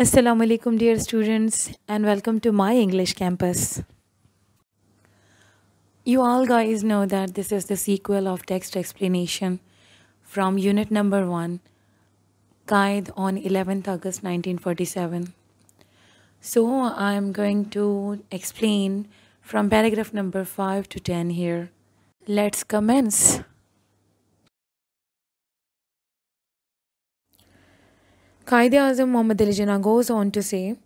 Assalamu alaikum dear students and welcome to my English campus. You all guys know that this is the sequel of text explanation from unit number 1 Qaid on 11th August 1947. So I'm going to explain from paragraph number 5 to 10 here. Let's commence. Qaeda Azam Muhammad Alijana goes on to say,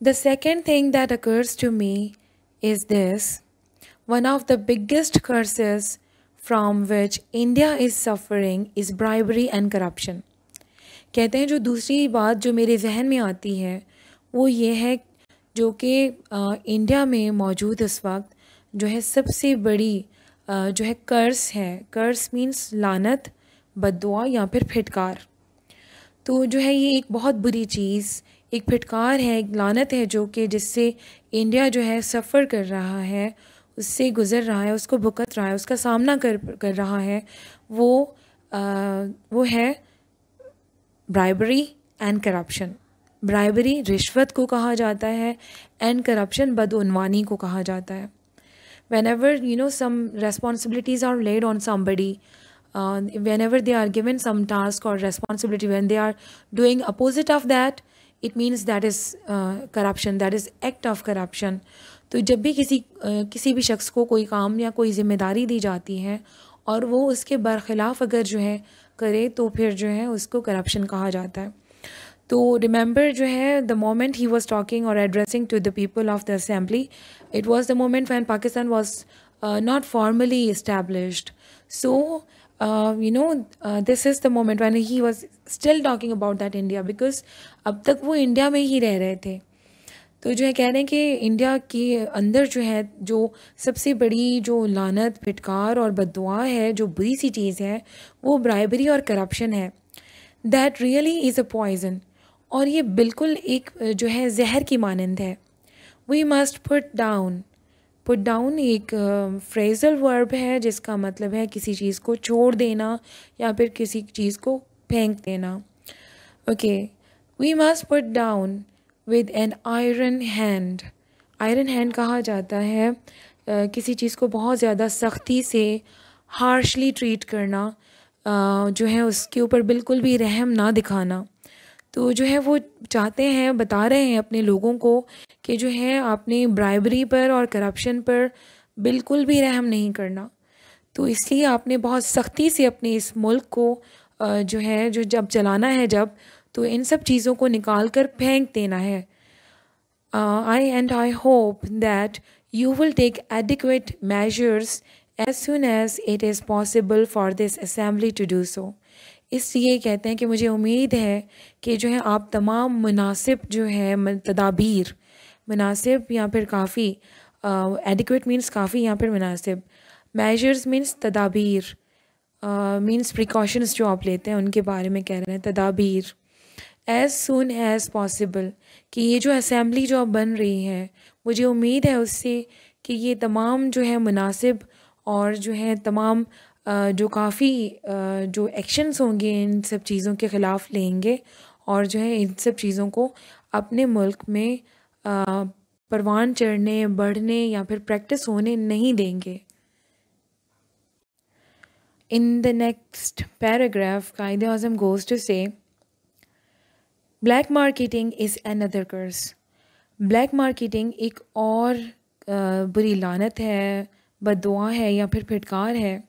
The second thing that occurs to me is this. One of the biggest curses from which India is suffering is bribery and corruption." कहते हैं जो दूसरी बात जो मेरे जहन में आती है वो ये है जो कि इंडिया में मौजूद इस वक्त जो है सबसे बड़ी जो है कर्स है कर्स मींस लानत बदुआ या फिर फिटकार तो जो है ये एक बहुत बुरी चीज़ एक फिटकार है एक लानत है जो कि जिससे इंडिया जो है सफ़र कर रहा है उससे गुज़र रहा है उसको भुगत रहा है उसका सामना कर कर रहा है वो आ, वो है ब्राइबरी एंड करप्शन ब्राइबरी रिश्वत को कहा जाता है एंड करप्शन बदउनवानी को कहा जाता है whenever you know some responsibilities are laid on somebody whenever they are given some task और responsibility when they are doing opposite of that it means that is corruption that is act of corruption तो जब भी किसी uh, किसी भी शख्स को कोई काम या कोई जिम्मेदारी दी जाती है और वो उसके बरखिलाफ़ अगर जो है करे तो फिर जो है उसको करप्शन कहा जाता है तो रिमेंबर जो है the moment he was talking और addressing to the people of the assembly it was the moment when Pakistan was not formally established so you know this is the moment when he was still talking about that India because अब तक वो India में ही रह रहे थे तो जो है कह रहे हैं कि इंडिया के अंदर जो है जो सबसे बड़ी जो लानत फिटकार और बदुआ है जो बुरी सी चीज़ है वो ब्राइबरी और करप्शन है that really is a poison और ये बिल्कुल एक जो है जहर की मानंद है we must put down put down एक फ्रेजल वर्ब है जिसका मतलब है किसी चीज़ को छोड़ देना या फिर किसी चीज़ को फेंक देना okay we must put down with an iron hand iron hand कहा जाता है किसी चीज़ को बहुत ज़्यादा सख्ती से हार्शली ट्रीट करना जो है उसके ऊपर बिल्कुल भी रहम ना दिखाना तो जो है वो चाहते हैं बता रहे हैं अपने लोगों को कि जो है आपने ब्राइबरी पर और करप्शन पर बिल्कुल भी रहम नहीं करना तो इसलिए आपने बहुत सख्ती से अपने इस मुल्क को जो है जो जब चलाना है जब तो इन सब चीज़ों को निकाल कर फेंक देना है I and I hope that you will take adequate measures as soon as it is possible for this assembly to do so इसलिए कहते हैं कि मुझे उम्मीद है कि जो है आप तमाम मुनासिब जो है तदाबीर मुनासिब या फिर काफ़ी एडिकुट मीन्स काफ़ी या फिर मुनासिब मेजर्स मीन्स तदाबीर मीन्स प्रिकॉशंस जो आप लेते हैं उनके बारे में कह रहे हैं तदाबीर एज़ सुन एज़ पॉसिबल कि ये जो असम्बली जो अब बन रही है मुझे उम्मीद है उससे कि ये तमाम जो है मुनासिब और जो है तमाम जो काफ़ी जो एक्शन्स होंगे इन सब चीज़ों के ख़िलाफ़ लेंगे और जो है इन सब चीज़ों को अपने मुल्क में परवान चढ़ने बढ़ने या फिर प्रैक्टिस होने नहीं देंगे the next paragraph paragraph, Qaeda goes to say black marketing is another curse black marketing एक और बुरी लानत है बदुआ है या फिर फिटकार है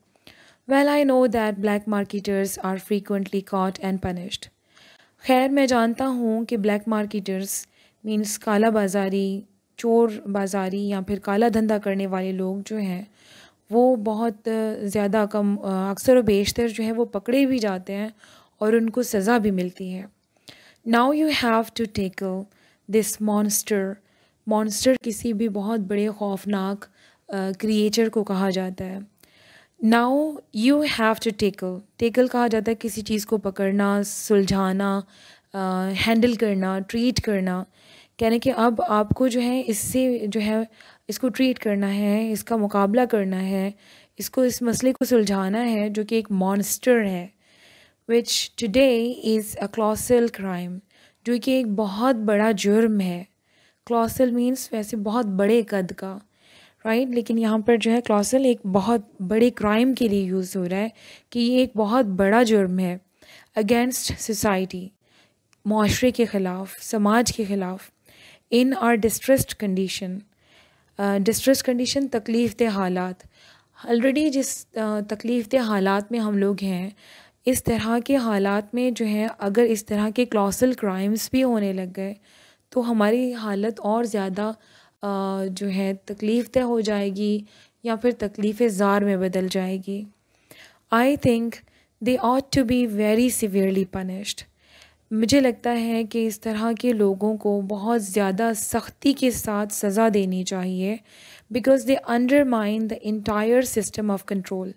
well I know that black marketers are frequently caught and punished खैर मैं जानता हूँ कि ब्लैक मार्केटर्स मीन्स काला बाजारी चोर बाजारी या फिर काला धंधा करने वाले लोग जो हैं वो बहुत ज़्यादा कम अक्सर व बेशतर जो है वो पकड़े भी जाते हैं और उनको सज़ा भी मिलती है now you have to take this monster monster किसी भी बहुत बड़े खौफनाक क्रिएचर को कहा जाता है now you have to tackle tackle कहा जाता है किसी चीज़ को पकड़ना सुलझाना हैंडल uh, करना ट्रीट करना कहने कि अब आपको जो है इससे जो है इसको ट्रीट करना है इसका मुकाबला करना है इसको इस मसले को सुलझाना है जो कि एक मॉन्स्टर है which today is a colossal crime जो कि एक बहुत बड़ा जुर्म है क्लॉसल मीन्स वैसे बहुत बड़े कद का राइट right? लेकिन यहाँ पर जो है क्लॉसल एक बहुत बड़े क्राइम के लिए यूज़ हो रहा है कि ये एक बहुत बड़ा जुर्म है अगेंस्ट सोसाइटी माशरे के ख़िलाफ़ समाज के ख़िलाफ़ in our distressed condition distressed condition तकलीफ़ दे हालात ऑलरेडी जिस uh, तकलीफ़ दे हालात में हम लोग हैं इस तरह के हालात में जो है अगर इस तरह के क्लॉसल क्राइम्स भी होने लग गए तो हमारी हालत और ज़्यादा जो है तकलीफ़ तय हो जाएगी या फिर तकलीफ़ ज़ार में बदल जाएगी I think they ought to be very severely punished मुझे लगता है कि इस तरह के लोगों को बहुत ज़्यादा सख्ती के साथ सज़ा देनी चाहिए because they under mind the entire system of control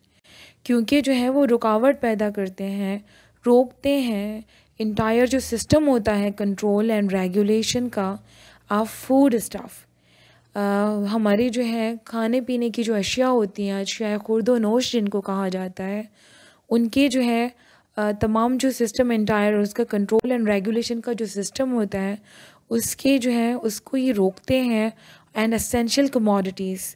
क्योंकि जो है वो रुकावट पैदा करते हैं रोकते हैं इंटायर जो सिस्टम होता है कंट्रोल एंड रेगुलेशन का ऑफ फूड स्टाफ़ हमारी जो है खाने पीने की जो अशिया होती हैं अशिया खुर्द नोश जिनको कहा जाता है उनके जो है तमाम जो सिस्टम एंटायर उसका कंट्रोल एंड रेगुलेशन का जो सिस्टम होता है उसके जो है उसको ये रोकते हैं and essential commodities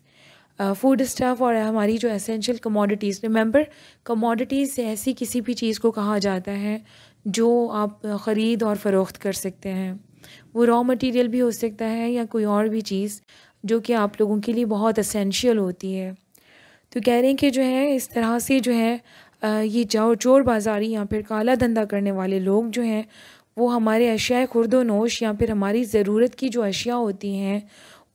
food stuff और हमारी जो असेंशियल कमोडिटीज़ रिमेंबर कमोडिटीज़ ऐसी किसी भी चीज़ को कहा जाता है जो आप ख़रीद और फ़रोख्त कर सकते हैं वो रॉ मटेरियल भी हो सकता है या कोई और भी चीज़ जो कि आप लोगों के लिए बहुत असेंशियल होती है तो कह रहे हैं कि जो है इस तरह से जो है ये जो चोर बाजारी या फिर काला धंधा करने वाले लोग जो हैं वो हमारे अशिया खुरदोनोश या फिर हमारी ज़रूरत की जो अशिया होती हैं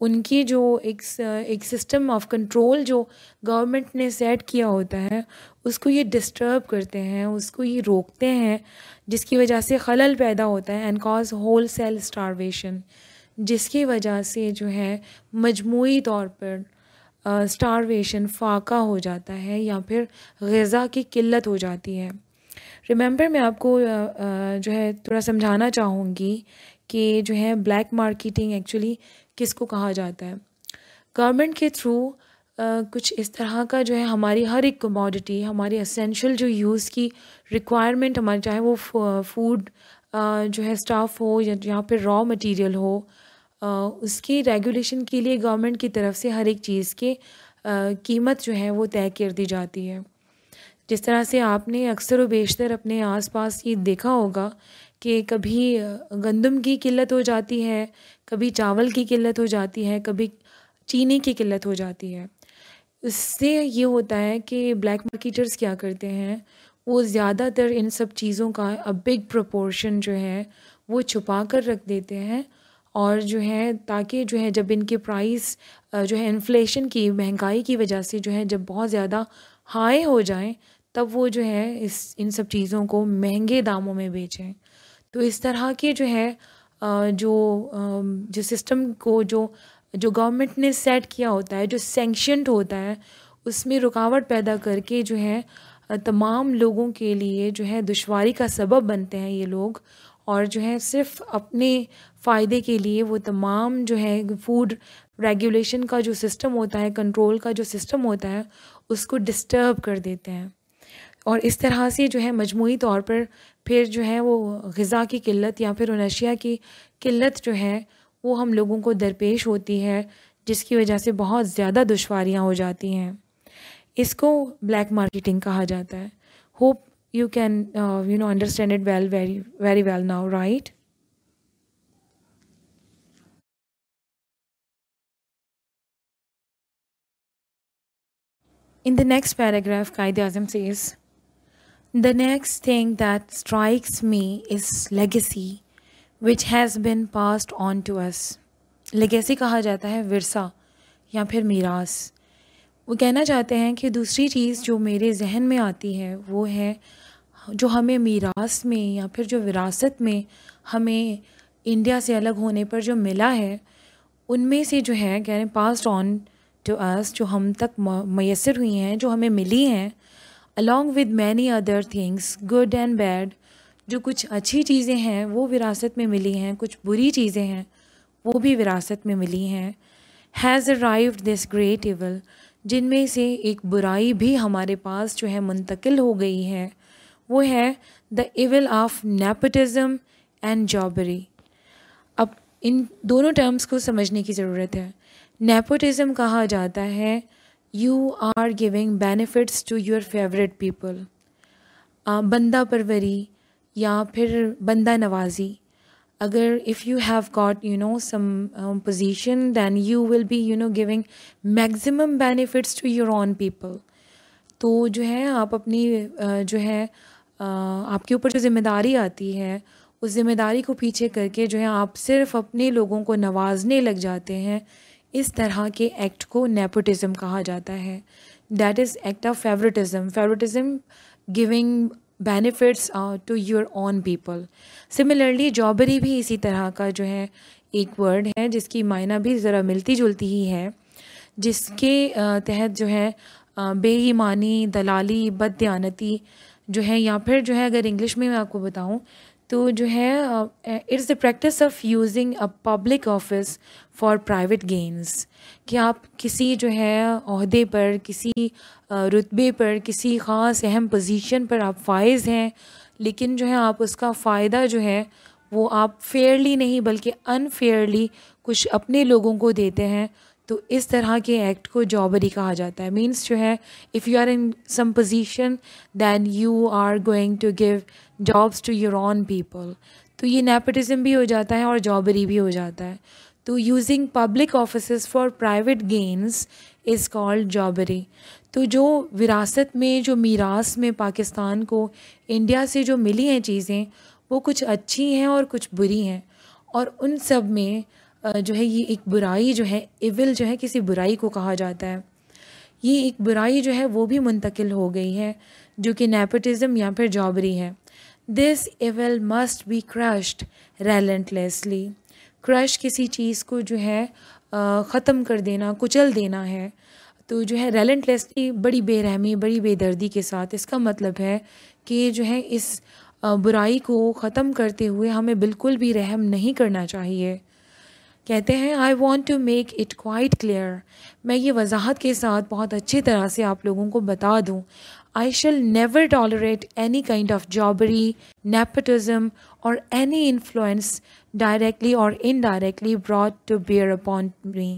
उनकी जो एक एक सिस्टम ऑफ कंट्रोल जो गवर्नमेंट ने सेट किया होता है उसको ये डिस्टर्ब करते हैं उसको ये रोकते हैं जिसकी वजह से खलल पैदा होता है and cause wholesale starvation जिसकी वजह से जो है मजमू तौर पर स्टारवेशन फाका हो जाता है या फिर गज़ा की किल्लत हो जाती है रिमेंबर मैं आपको जो है थोड़ा समझाना चाहूँगी कि जो है ब्लैक मार्केटिंग एक्चुअली किसको कहा जाता है गवर्नमेंट के थ्रू कुछ इस तरह का जो है हमारी हर एक कमोडिटी हमारी असेंशियल जो यूज़ की रिक्वायरमेंट हमारी चाहे वो फूड जो है स्टाफ हो या यहाँ पे रॉ मटेरियल हो उसकी रेगुलेशन के लिए गवर्नमेंट की तरफ से हर एक चीज़ के कीमत जो है वो तय कर दी जाती है जिस तरह से आपने अक्सर व बेशतर अपने आसपास ये देखा होगा कि कभी गंदम की किल्लत हो जाती है कभी चावल की किल्लत हो जाती है कभी चीनी की किल्लत हो जाती है इससे ये होता है कि ब्लैक मार्केटर्स क्या करते हैं वो ज़्यादातर इन सब चीज़ों का अ बिग प्रोपोर्शन जो है वो छुपा कर रख देते हैं और जो है ताकि जो है जब इनके प्राइस जो है इन्फ्लेशन की महंगाई की वजह से जो है जब बहुत ज़्यादा हाई हो जाएं तब वो जो है इस इन सब चीज़ों को महंगे दामों में बेचें तो इस तरह के जो है जो जो सिस्टम को जो जो गवर्नमेंट ने सेट किया होता है जो सेंक्शनड होता है उसमें रुकावट पैदा करके जो है तमाम लोगों के लिए जो है दुशारी का सबब बनते हैं ये लोग और जो है सिर्फ अपने फ़ायदे के लिए वो तमाम जो है फूड रेगुलेशन का जो सिस्टम होता है कंट्रोल का जो सिस्टम होता है उसको डिस्टर्ब कर देते हैं और इस तरह से जो है मजमू तौर पर फिर जो है वो गज़ा की किल्लत या फिर उनशिया की किल्लत जो है वो हम लोगों को दरपेश होती है जिसकी वजह से बहुत ज़्यादा दुशारियाँ हो जाती हैं इसको ब्लैक मार्केटिंग कहा जाता है hope you can you know understand it well very very well now right in the next paragraph Quaid Azam says, The next thing that strikes me is legacy, which has been passed on to us. Legacy कहा जाता है विरसा या फिर मीरास वो कहना चाहते हैं कि दूसरी चीज़ जो मेरे जहन में आती है वो है जो हमें मीरास में या फिर जो विरासत में हमें इंडिया से अलग होने पर जो मिला है उनमें से जो है कह रहे हैं पास्ड ऑन टू अस जो हम तक मैसर हुई हैं जो हमें मिली हैं along with many other things good and bad जो कुछ अच्छी चीज़ें हैं वो विरासत में मिली हैं कुछ बुरी चीज़ें हैं वो भी विरासत में मिली हैं has arrived this great evil जिनमें से एक बुराई भी हमारे पास जो है मुंतकिल हो गई है वो है the evil of nepotism and jobbery अब इन दोनों टर्म्स को समझने की ज़रूरत है नेपोटिज़म कहा जाता है you are giving benefits to your favourite people बंदा परवरी या फिर बंदा नवाजी अगर if you have got you know some position then you will be you know giving maximum benefits to your own people तो जो है आप अपनी जो है आपके ऊपर जो जिम्मेदारी आती है उस जिम्मेदारी को पीछे करके जो है आप सिर्फ अपने लोगों को नवाजने लग जाते हैं इस तरह के एक्ट को नेपोटिज़म कहा जाता है that is act of favouritism favouritism giving benefits to your own people similarly jobbery भी इसी तरह का जो है एक वर्ड है जिसकी मायना भी ज़रा मिलती जुलती ही है जिसके uh, तहत जो है uh, बेईमानी दलाली बददयानती जो है या फिर जो है अगर इंग्लिश में मैं आपको बताऊं तो जो है it's the practice of using a public office for private gains कि आप किसी जो है अहदे पर किसी रुतबे पर किसी ख़ास अहम पोजीशन पर आप फाइज हैं लेकिन जो है आप उसका फ़ायदा जो है वो आप फेयरली नहीं बल्कि अनफेयरली कुछ अपने लोगों को देते हैं तो इस तरह के एक्ट को जॉबरी कहा जाता है मीन्स जो है if you are in some position then you are going to give jobs to your own people तो ये नेपटिज़म भी हो जाता है और जॉबरी भी हो जाता है तो using public office for private gains is called jobbery तो जो विरासत में जो मीरास में पाकिस्तान को इंडिया से जो मिली हैं चीज़ें वो कुछ अच्छी हैं और कुछ बुरी हैं और उन सब में जो है ये एक बुराई जो है इविल जो है किसी बुराई को कहा जाता है ये एक बुराई जो है वो भी मुंतकिल हो गई है जो कि नेपोटिज़म या फिर जॉबरी है this evil must be crushed relentlessly crush किसी चीज़ को जो है ख़त्म कर देना कुचल देना है तो जो है रेलेंटलेसली बड़ी बेरहमी बड़ी बेदर्दी के साथ इसका मतलब है कि जो है इस बुराई को ख़त्म करते हुए हमें बिल्कुल भी रहम नहीं करना चाहिए कहते हैं I want to make it quite clear मैं ये वजाहत के साथ बहुत अच्छी तरह से आप लोगों को बता दूँ I shall never tolerate any kind of jobbery nepotism और एनी इन्फ्लुएंस डायरेक्टली और indirectly brought to bear upon me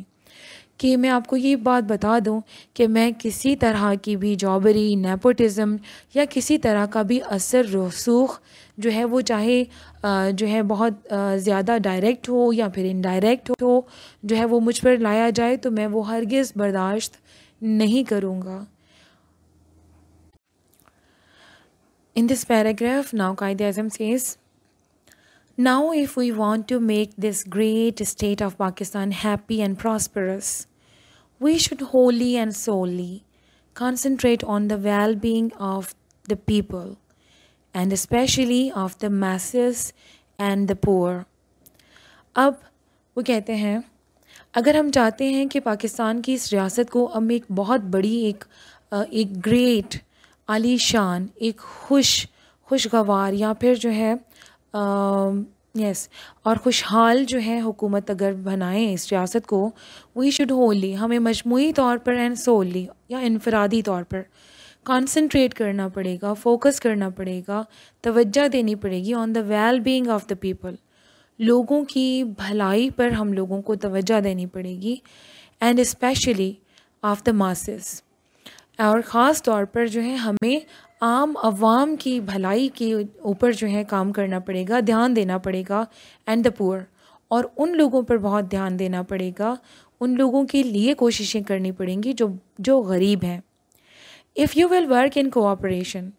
कि मैं आपको ये बात बता दूं कि मैं किसी तरह की भी जॉबरी नेपोटिज़म या किसी तरह का भी असर रसूख जो है वो चाहे जो है बहुत ज़्यादा डायरेक्ट हो या फिर इनडायरेक्ट हो जो है वो मुझ पर लाया जाए तो मैं वो हरगिज़ बर्दाश्त नहीं करूँगा in this paragraph now Quaid Azam says, Now if we want to make this great state of Pakistan happy and prosperous, we should wholly and solely concentrate on the well being of the people, and especially of the masses and the poor. अब वो कहते हैं अगर हम चाहते हैं कि पाकिस्तान की इस रियासत को हम एक बहुत बड़ी एक एक ग्रेट आलीशान एक खुश खुशगवार या फिर जो है यस और खुशहाल जो है हुकूमत अगर बनाए इस रियासत को वही शुड होली हमें मजमू तौर पर एंड सोली या इनफरादी तौर पर कॉन्सनट्रेट करना पड़ेगा फोकस करना पड़ेगा तवज्जो देनी पड़ेगी on the well being of the people लोगों की भलाई पर हम लोगों को तवज्जो देनी पड़ेगी and especially of the masses और ख़ास तौर पर जो है हमें आम आवाम की भलाई के ऊपर जो है काम करना पड़ेगा ध्यान देना पड़ेगा एंड द पुअर और उन लोगों पर बहुत ध्यान देना पड़ेगा उन लोगों के लिए कोशिशें करनी पड़ेंगी जो जो गरीब हैं if you will work in cooperation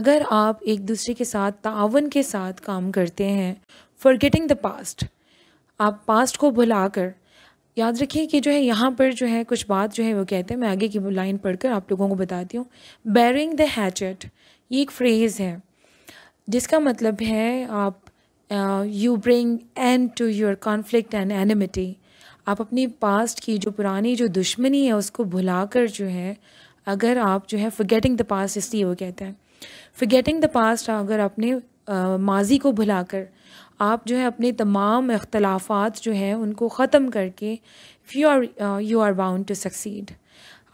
अगर आप एक दूसरे के साथ तावन के साथ काम करते हैं फॉर गेटिंग द पास्ट आप पास्ट को भुलाकर याद रखिए कि जो है यहाँ पर जो है कुछ बात जो है वो कहते हैं मैं आगे की लाइन पढ़कर आप लोगों को बताती हूँ बैरिंग द हैचेट ये एक फ्रेज़ है जिसका मतलब है आप you bring end to your conflict and enmity आप अपनी पास्ट की जो पुरानी जो दुश्मनी है उसको भुलाकर जो है अगर आप जो है फॉरगेटिंग द पास्ट इसलिए वो कहते हैं फॉरगेटिंग द पास्ट अगर आपने माजी को भुलाकर आप जो है अपने तमाम अख्तलाफात जो हैं उनको ख़त्म करके you are you are bound to succeed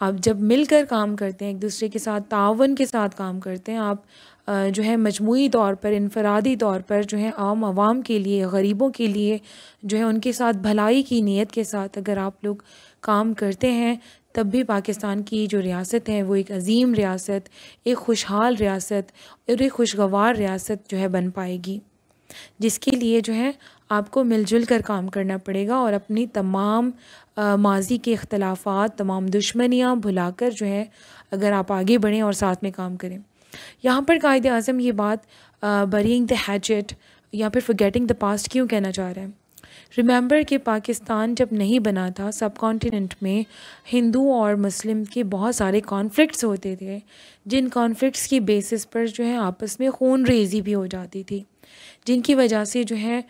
आप जब मिलकर काम करते हैं एक दूसरे के साथ तावन के साथ काम करते हैं आप uh, जो है मजमू तौर पर इनफरादी तौर पर जो है आम आवाम के लिए गरीबों के लिए जो है उनके साथ भलाई की नीयत के साथ अगर आप लोग काम करते हैं तब भी पाकिस्तान की जो रियासत है वो एक अजीम रियासत एक खुशहाल रियासत और एक खुशगवार रियासत जो है बन पाएगी जिसके लिए जो है आपको मिलजुल कर काम करना पड़ेगा और अपनी तमाम माजी के अख्तलाफा तमाम दुश्मनियाँ भुलाकर जो है अगर आप आगे बढ़ें और साथ में काम करें यहाँ पर कायद अज़म ये बात बरिंग द हैचट या फिर फॉरगेटिंग द पास्ट क्यों कहना चाह रहे हैं रिमेंबर कि पाकिस्तान जब नहीं बना था सब कॉन्टीनेंट में हिंदू और मुस्लिम के बहुत सारे कॉन्फ्लिक्ट्स होते थे जिन कॉन्फ्लिक्ट्स की बेसिस पर जो है आपस में खून रेजी भी हो जाती थी जिनकी वजह से जो है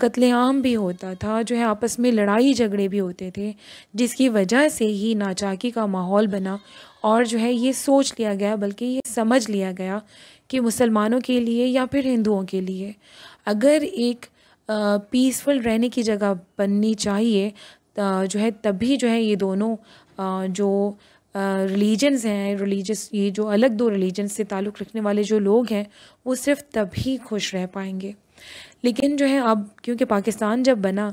कत्लेआम भी होता था जो है आपस में लड़ाई झगड़े भी होते थे जिसकी वजह से ही नाचाकी का माहौल बना और जो है ये सोच लिया गया बल्कि ये समझ लिया गया कि मुसलमानों के लिए या फिर हिंदुओं के लिए अगर एक पीसफुल रहने की जगह बननी चाहिए जो है तभी जो है ये दोनों जो रिलीजन्स हैं रिलीजस ये जो अलग दो रिलीजन से ताल्लुक़ रखने वाले जो लोग हैं वो सिर्फ तभी खुश रह पाएंगे लेकिन जो है अब क्योंकि पाकिस्तान जब बना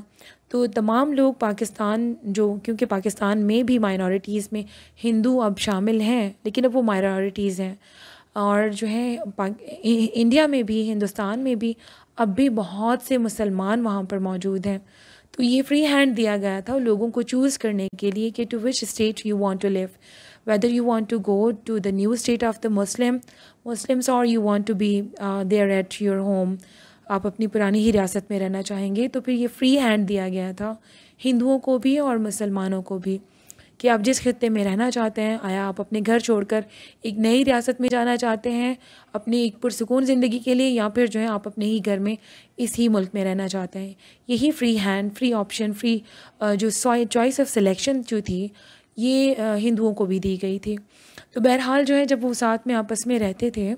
तो तमाम लोग पाकिस्तान जो क्योंकि पाकिस्तान में भी माइनॉरिटीज़ में हिंदू अब शामिल हैं लेकिन अब वो माइनॉरिटीज़ हैं और जो है इंडिया में भी हिंदुस्तान में भी अब भी बहुत से मुसलमान वहाँ पर मौजूद हैं तो ये फ्री हैंड दिया गया था लोगों को चूज़ करने के लिए कि to which state you want to live whether you want to go to the new state of the Muslim Muslims और you want to be there at your home आप अपनी पुरानी ही रियासत में रहना चाहेंगे तो फिर ये फ्री हैंड दिया गया था हिंदुओं को भी और मुसलमानों को भी कि आप जिस खत्े में रहना चाहते हैं आया आप अपने घर छोड़कर एक नई रियासत में जाना चाहते हैं अपनी एक पुरसकून ज़िंदगी के लिए या फिर जो है आप अपने ही घर में इस ही मुल्क में रहना चाहते हैं यही free hand free option free जो चॉइस ऑफ सिलेक्शन जो थी ये हिंदुओं को भी दी गई थी तो बहरहाल जो है जब वो साथ में आपस में रहते थे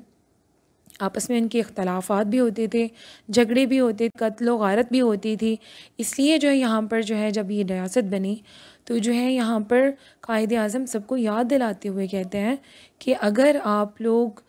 आपस में इनके अख्तलाफात भी होते थे झगड़े भी होते कत्ल वारत भी होती थी इसलिए जो है यहाँ पर जो है जब ये रियासत बनी तो जो है यहाँ पर कायद अज़म सबको याद दिलाते हुए कहते हैं कि अगर आप लोग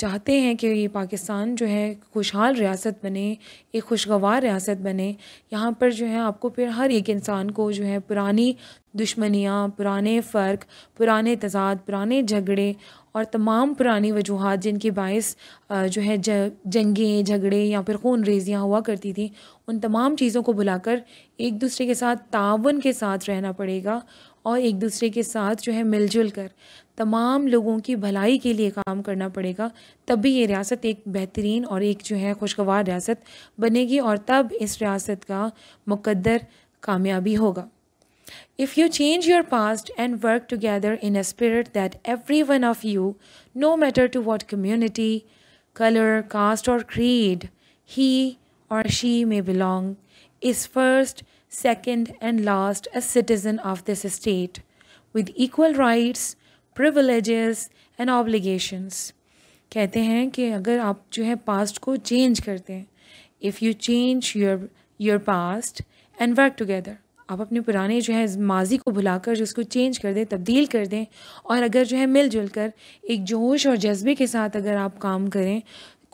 चाहते हैं कि ये पाकिस्तान जो है खुशहाल रियासत बने एक खुशगवार रियासत बने यहाँ पर जो है आपको फिर हर एक इंसान को जो है पुरानी दुश्मनियाँ पुराने फ़र्क पुराने तजाद पुराने झगड़े और तमाम पुरानी वजूहत जिनके बायस जो है जंगें झगड़े या फिर खून रेजियाँ हुआ करती थी उन तमाम चीज़ों को भुलाकर एक दूसरे के साथ तावन के साथ रहना पड़ेगा और एक दूसरे के साथ जो है मिलजुल कर तमाम लोगों की भलाई के लिए काम करना पड़ेगा तभी ये रियासत एक बेहतरीन और एक जो है खुशगवार रियासत बनेगी और तब इस रियासत का मुकद्दर कामयाबी होगा If you change your past and work together in a spirit that every one of you, no matter to what community, color, caste, or creed, he or she may belong, is first, second, and last a citizen of this state, with equal rights, privileges and obligations कहते हैं कि अगर आप जो है past को change करते हैं if you change your your past and work together आप अपने पुराने जो है माजी को भुलाकर जो उसको चेंज कर दें तब्दील कर दें और अगर जो है मिलजुल कर एक जोश और जज्बे के साथ अगर आप काम करें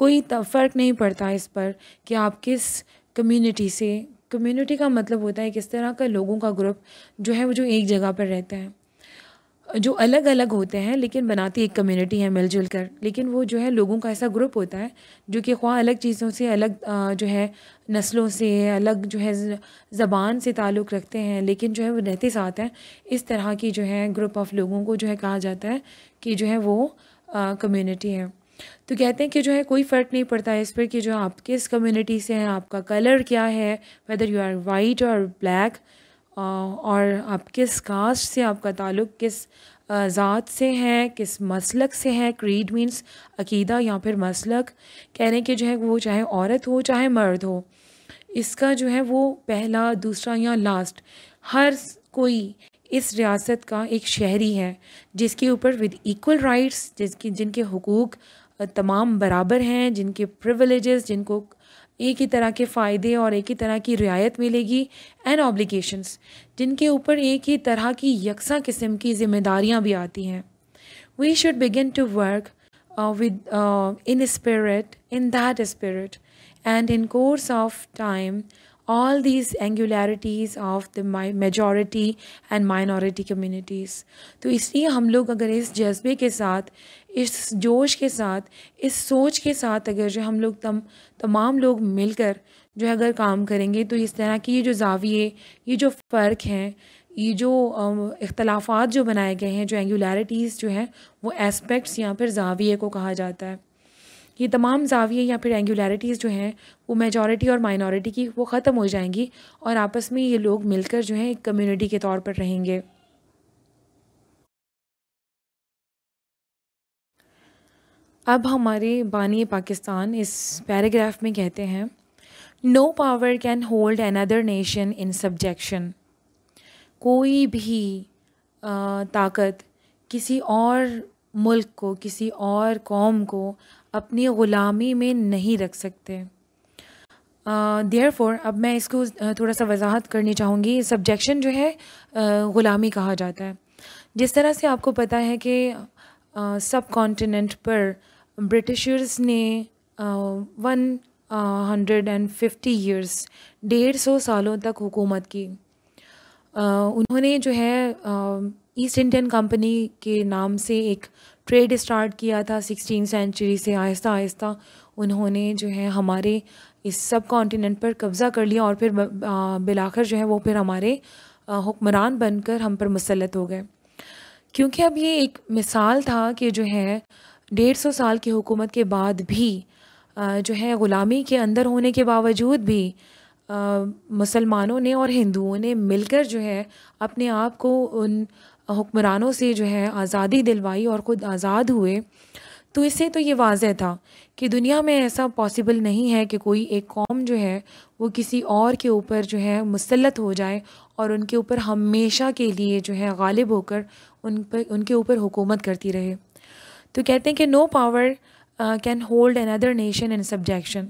कोई फ़र्क नहीं पड़ता इस पर कि आप किस कम्युनिटी से कम्युनिटी का मतलब होता है किस तरह का लोगों का ग्रुप जो है वो जो एक जगह पर रहता है जो अलग अलग होते हैं लेकिन बनाती एक कम्युनिटी है मिलजुल कर लेकिन वो जो है लोगों का ऐसा ग्रुप होता है जो कि ख्वा अलग चीज़ों से अलग जो है नस्लों से अलग जो है ज़बान से ताल्लुक़ रखते हैं लेकिन जो है वो रहते साथ हैं इस तरह की जो है ग्रुप ऑफ लोगों को जो है कहा जाता है कि जो है वो कम्यूनिटी है तो कहते हैं कि जो है कोई फ़र्क नहीं पड़ता है इस पर कि जो आप किस कम्यूनिटी से हैं आपका कलर क्या है वेदर यू आर वाइट और ब्लैक और आप किस कास्ट से आपका ताल्लुक़ किस ज़ात से है किस मसलक से है क्रीड मीन्स अकीदा या फिर मसलक कह रहे हैं कि जो है वो चाहे औरत हो चाहे मर्द हो इसका जो है वो पहला दूसरा या लास्ट हर कोई इस रियासत का एक शहरी है जिसके ऊपर विद इक्वल राइट्स जिसकी जिनके हकूक़ तमाम बराबर हैं जिनके प्रिवलेजेस जिनको एक ही तरह के फ़ायदे और एक ही तरह की रियायत मिलेगी एंड ऑब्लिगेशंस जिनके ऊपर एक ही तरह की यकसा किस्म की जिम्मेदारियाँ भी आती हैं we should begin to work with in spirit in that spirit and in course of time all these angularities of the majority and minority communities तो इसलिए हम लोग अगर इस जज्बे के साथ इस जोश के साथ इस सोच के साथ अगर जो हम लोग तम तमाम लोग मिलकर जो है अगर काम करेंगे तो इस तरह की ये जो जाविये ये जो फ़र्क हैं ये जो इख्तलाफात जो बनाए गए हैं जो एंगुलरिटीज़ जो हैं वो एस्पेक्ट्स या फिर जाविये को कहा जाता है ये तमाम जाविये या फिर एंगुलरिटीज़ जो हैं वो मेजॉरिटी और माइनॉरिटी की वो ख़त्म हो जाएंगी और आपस में ये लोग मिलकर जो है एक कम्युनिटी के तौर पर रहेंगे अब हमारे बानी पाकिस्तान इस पैराग्राफ में कहते हैं no power can hold another nation in subjection कोई भी आ, ताकत किसी और मुल्क को किसी और कौम को अपनी ग़ुलामी में नहीं रख सकते देयर uh, फोर अब मैं इसको थोड़ा सा वजाहत करनी चाहूँगी सब्जेक्शन जो है ग़ुलामी कहा जाता है जिस तरह से आपको पता है कि सब कॉन्टिनेंट पर ब्रिटिशर्स ने one hundred and fifty years डेढ़ सौ सालों तक हुकूमत की uh, उन्होंने जो है ईस्ट इंडियन कंपनी के नाम से एक ट्रेड स्टार्ट किया था सिक्सटीन सेंचुरी से आहिस्ता आहिस्ता उन्होंने जो है हमारे इस सब कॉन्टिनेंट पर कब्ज़ा कर लिया और फिर बिलाखर जो है वो फिर हमारे हुक्मरान बनकर हम पर मुसलत हो गए क्योंकि अब ये एक मिसाल था कि जो है डेढ़ सौ साल की हुकूमत के बाद भी जो है ग़ुलामी के अंदर होने के बावजूद भी मुसलमानों ने और हिंदुओं ने मिलकर जो है अपने आप को उन हुक्मरानों से जो है आज़ादी दिलवाई और ख़ुद आज़ाद हुए तो इससे तो ये वाज था कि दुनिया में ऐसा पॉसिबल नहीं है कि कोई एक कौम जो है वो किसी और के ऊपर जो है मुसलत हो जाए और उनके ऊपर हमेशा के लिए जो है गालिब होकर उन पर उनके ऊपर हुकूमत करती रहे तो कहते हैं कि no power can hold another nation in subjection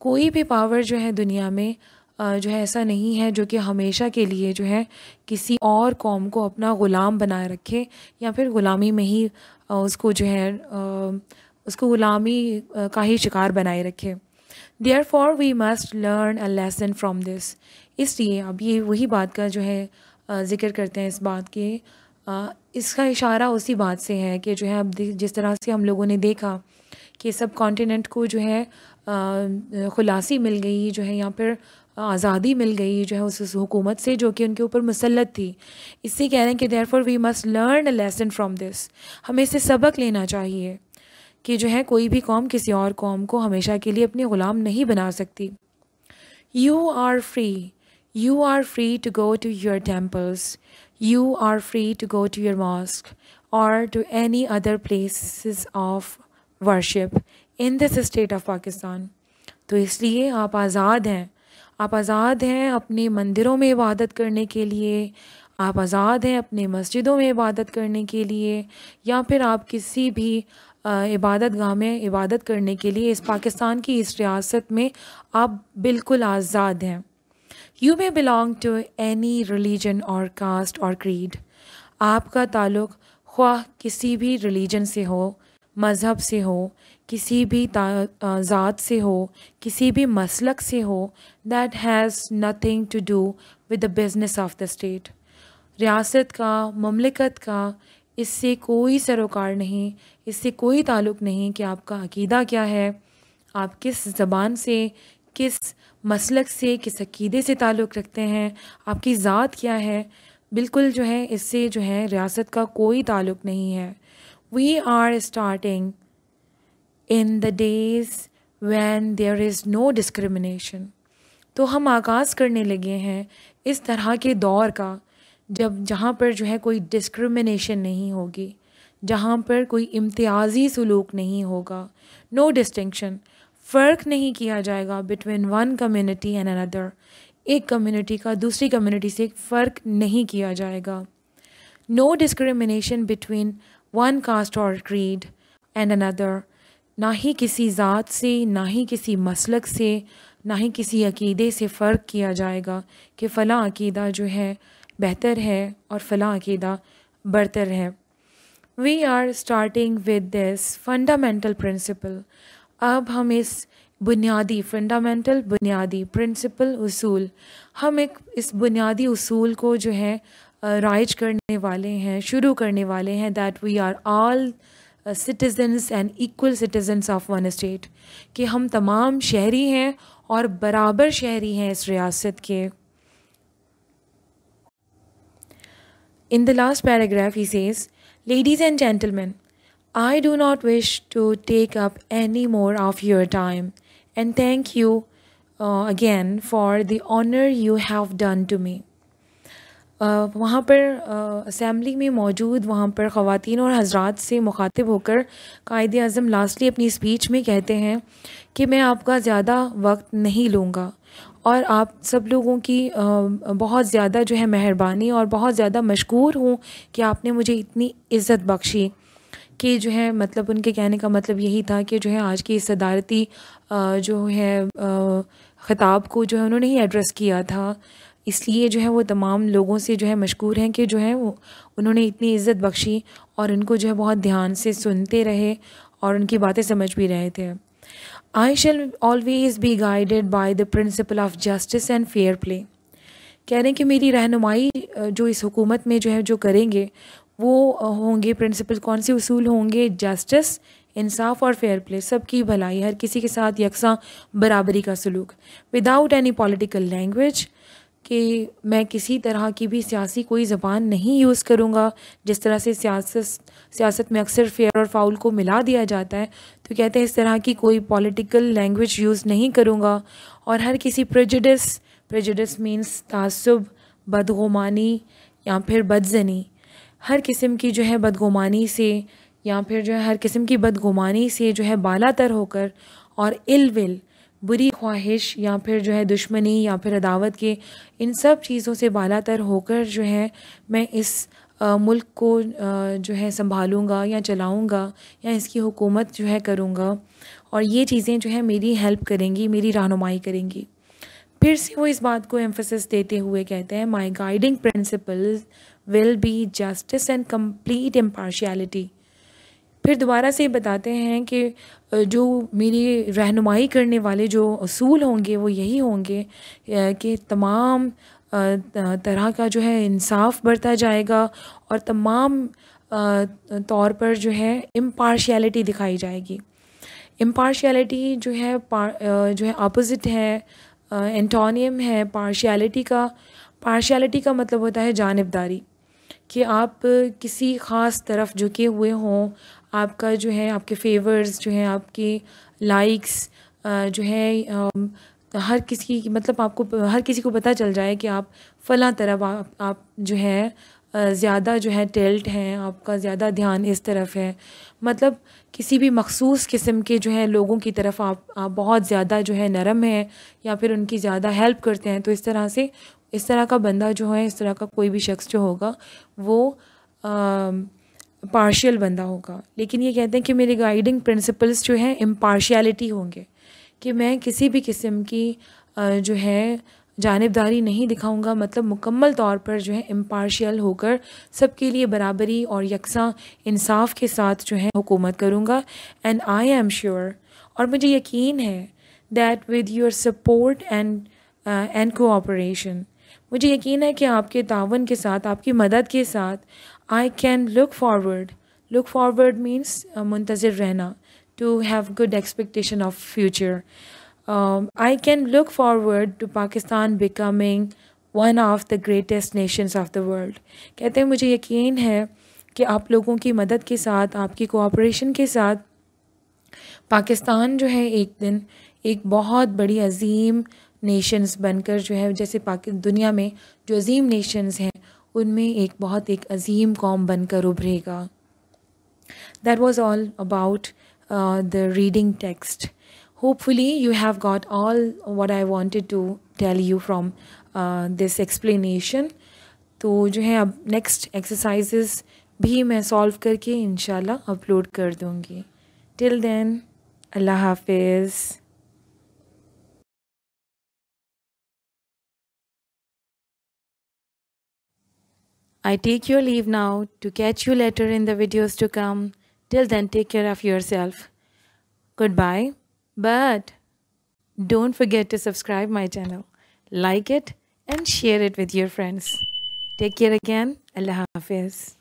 कोई भी पावर जो है दुनिया में uh, जो है ऐसा नहीं है जो कि हमेशा के लिए जो है किसी और कौम को अपना ग़ुलाम बनाए रखे या फिर ग़ुलामी में ही uh, उसको जो है uh, उसको ग़ुलामी uh, का ही शिकार बनाए रखे therefore we must learn a lesson from this इसलिए अब ये वही बात का जो है uh, ज़िक्र करते हैं इस बात के uh, इसका इशारा उसी बात से है कि जो है अब जिस तरह से हम लोगों ने देखा कि सब कॉन्टिनेंट को जो है खुलासी मिल गई जो है यहाँ पर आज़ादी मिल गई जो है उस हुकूमत से जो कि उनके ऊपर मुसलत थी इससे कह रहे हैं कि therefore we must learn a lesson from this हमें इसे सबक लेना चाहिए कि जो है कोई भी कौम किसी और कौम को हमेशा के लिए अपने ग़ुलाम नहीं बना सकती you are free you are free to go to your temples you are free to go to your mosque or to any other places of worship in this state of Pakistan तो इसलिए आप आज़ाद हैं आप आज़ाद हैं अपने मंदिरों में इबादत करने के लिए आप आज़ाद हैं अपने मस्जिदों में इबादत करने के लिए या फिर आप किसी भी इबादत गाह में इबादत करने के लिए इस पाकिस्तान की इस रियासत में आप बिल्कुल आज़ाद हैं you may belong to any religion और कास्ट और क्रीड आपका ताल्लुक ख्वाह किसी भी रिलीजन से हो मज़हब से हो किसी भी ज़ात से हो किसी भी मसलक से हो that has nothing to do with the business of the state रियासत का ममलिकत का इससे कोई सरोकार नहीं इससे कोई ताल्लुक़ नहीं कि आपका अकीदा क्या है आप किस ज़बान से किस मसलक से किस अकीदे से ताल्लुक़ रखते हैं आपकी ज़ात क्या है बिल्कुल जो है इससे जो है रियासत का कोई ताल्लुक़ नहीं है we are starting in the days when there is no discrimination तो हम आगाज़ करने लगे हैं इस तरह के दौर का जब जहाँ पर जो है कोई डिस्क्रमिनेशन नहीं होगी जहाँ पर कोई इम्तियाज़ी सलूक नहीं होगा नो no डिस्टिंक्शन फ़र्क नहीं किया जाएगा between one community and another एक कम्युनिटी का दूसरी कम्युनिटी से फ़र्क नहीं किया जाएगा no discrimination between one caste और क्रीड एंड अनदर ना ही किसी ज़ात से ना ही किसी मसलक से ना ही किसी अकीदे से फ़र्क किया जाएगा कि फ़लाँ अकीदा जो है बेहतर है और फ़लाँ अकीदा बरतर है we are starting with this fundamental principle अब हम इस बुनियादी फंडामेंटल बुनियादी प्रिंसिपल उसूल हम एक इस बुनियादी उसूल को जो है राइज करने वाले हैं शुरू करने वाले हैं that we are all citizens and equal citizens of one state कि हम तमाम शहरी हैं और बराबर शहरी हैं इस रियासत के इन द लास्ट पैराग्राफ ही says ladies and gentleman I do not wish to take up any more of your time and thank you uh, again for the honor you have done to me. Uh, वहाँ पर assembly uh, में मौजूद वहाँ पर ख़वान और हजरात से मुखातिब होकर कायद अज़म लास्टली अपनी स्पीच में कहते हैं कि मैं आपका ज़्यादा वक्त नहीं लूँगा और आप सब लोगों की uh, बहुत ज़्यादा जो है मेहरबानी और बहुत ज़्यादा मशहूर हूँ कि आपने मुझे इतनी इज़्ज़त बख्शी कि जो है मतलब उनके कहने का मतलब यही था कि जो है आज की सदारती जो है ख़ताब को जो है उन्होंने ही एड्रेस किया था इसलिए जो है वो तमाम लोगों से जो है मशहूर हैं कि जो है वो उन्होंने इतनी इज़्ज़त बख्शी और उनको जो है बहुत ध्यान से सुनते रहे और उनकी बातें समझ भी रहे थे I shall always be guided by the principle of justice and fair play कह रहे हैं कि मेरी रहनुमाई जो इस हुकूमत में जो है जो करेंगे वो होंगे प्रिंसिपल कौन से उसूल होंगे जस्टिस इंसाफ और फेयर प्ले सबकी भलाई हर किसी के साथ यकसा बराबरी का सलूक विदाउट एनी पॉलिटिकल लैंग्वेज कि मैं किसी तरह की भी सियासी कोई ज़बान नहीं यूज़ करूँगा जिस तरह से सियासत सियासत में अक्सर फेयर और फाउल को मिला दिया जाता है तो कहते हैं इस तरह की कोई पॉलिटिकल लैंग्वेज यूज़ नहीं करूँगा और हर किसी प्रजडस प्रजडस मीन्स तसब बदगुमानी या फिर बदजनी हर किस्म की जो है बदगुमानी से या फिर जो है हर किस्म की बदगुमानी से जो है बाला तर होकर और इल विल बुरी ख्वाहिश या फिर जो है दुश्मनी या फिर अदावत के इन सब चीज़ों से बाला तर होकर जो है मैं इस आ, मुल्क को आ, जो है संभालूंगा या चलाऊँगा या इसकी हुकूमत जो है करूँगा और ये चीज़ें जो है मेरी हेल्प करेंगी मेरी रहनुमाई करेंगी फिर से वो इस बात को एम्फोसिस देते हुए कहते हैं my guiding principles will be justice and complete impartiality फिर दोबारा से बताते हैं कि जो मेरी रहनुमाई करने वाले जो असूल होंगे वो यही होंगे कि तमाम तरह का जो है इंसाफ बरता जाएगा और तमाम तौर पर जो है इम्पार्शियलिटी दिखाई जाएगी इम्पार्शियलिटी जो है जो है अपोज़िट है एंटोनियम है पार्शियलिटी का पार्शियलिटी का मतलब होता है जानबदारी कि आप किसी ख़ास तरफ झुके हुए हों आपका जो है आपके फेवर्स जो हैं आपके लाइक्स जो है हर किसी मतलब आपको हर किसी को पता चल जाए कि आप फला तरफ आप, आप जो है ज़्यादा जो है टेल्ट हैं आपका ज़्यादा ध्यान इस तरफ है मतलब किसी भी मखसूस किस्म के जो है लोगों की तरफ आप आप बहुत ज़्यादा जो है नरम हैं या फिर उनकी ज़्यादा हेल्प करते हैं तो इस तरह से इस तरह का बंदा जो है इस तरह का कोई भी शख्स जो होगा वो पार्शियल बंदा होगा लेकिन ये कहते हैं कि मेरे गाइडिंग प्रिंसिपल्स जो हैं इम्पार्शियलिटी होंगे कि मैं किसी भी किस्म की आ, जो है जानबदारी नहीं दिखाऊंगा मतलब मुकम्मल तौर पर जो है इम्पार्शियल होकर सबके लिए बराबरी और यकसा इंसाफ के साथ जो है हुकूमत करूँगा एंड आई एम श्योर और मुझे यकीन है that with your support and and cooperation मुझे यकीन है कि आपके तावन के साथ आपकी मदद के साथ I can look forward look forward means मुंतज़र रहना to have good expectation of future I can look forward to Pakistan becoming one of the greatest nations of the world कहते हैं मुझे यकीन है कि आप लोगों की मदद के साथ आपकी कोऑपरेशन के साथ पाकिस्तान जो है एक दिन एक बहुत बड़ी अजीम नेशंस बनकर जो है जैसे पाकि दुनिया में जो अजीम नेशंस हैं उनमें एक बहुत एक अजीम कौम बनकर उभरेगा that was all about the reading text hopefully you have got all what I wanted to tell you from this explanation तो जो है अब नेक्स्ट एक्सरसाइज़ भी मैं सॉल्व करके इनशाला अपलोड कर दूँगी टिल देन अल्लाह हाफिज़ I take your leave now to catch you later in the videos to come. Till then, take care of yourself. Goodbye. But don't forget to subscribe my channel, like it and share it with your friends. Take care again. Allah Hafiz.